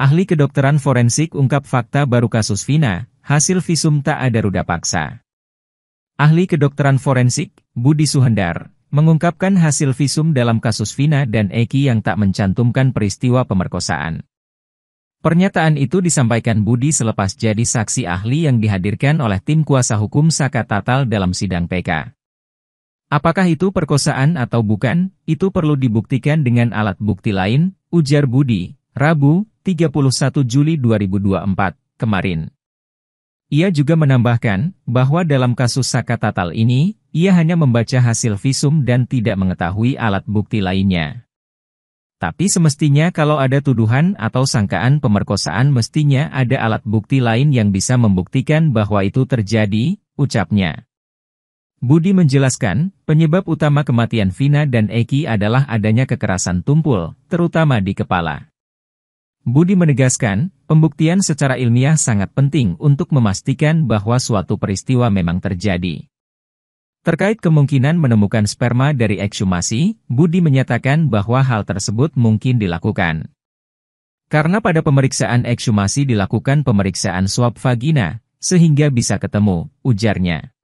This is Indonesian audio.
Ahli kedokteran forensik ungkap fakta baru kasus Vina, hasil visum tak ada ruda paksa. Ahli kedokteran forensik, Budi Suhendar, mengungkapkan hasil visum dalam kasus Vina dan Eki yang tak mencantumkan peristiwa pemerkosaan. Pernyataan itu disampaikan Budi selepas jadi saksi ahli yang dihadirkan oleh tim kuasa hukum Saka Tatal dalam sidang PK. Apakah itu perkosaan atau bukan, itu perlu dibuktikan dengan alat bukti lain, ujar Budi, Rabu, 31 Juli 2024, kemarin. Ia juga menambahkan, bahwa dalam kasus Saka Tatal ini, ia hanya membaca hasil visum dan tidak mengetahui alat bukti lainnya. Tapi semestinya kalau ada tuduhan atau sangkaan pemerkosaan mestinya ada alat bukti lain yang bisa membuktikan bahwa itu terjadi, ucapnya. Budi menjelaskan, penyebab utama kematian Vina dan Eki adalah adanya kekerasan tumpul, terutama di kepala. Budi menegaskan, pembuktian secara ilmiah sangat penting untuk memastikan bahwa suatu peristiwa memang terjadi. Terkait kemungkinan menemukan sperma dari eksumasi, Budi menyatakan bahwa hal tersebut mungkin dilakukan. Karena pada pemeriksaan eksumasi dilakukan pemeriksaan swab vagina, sehingga bisa ketemu, ujarnya.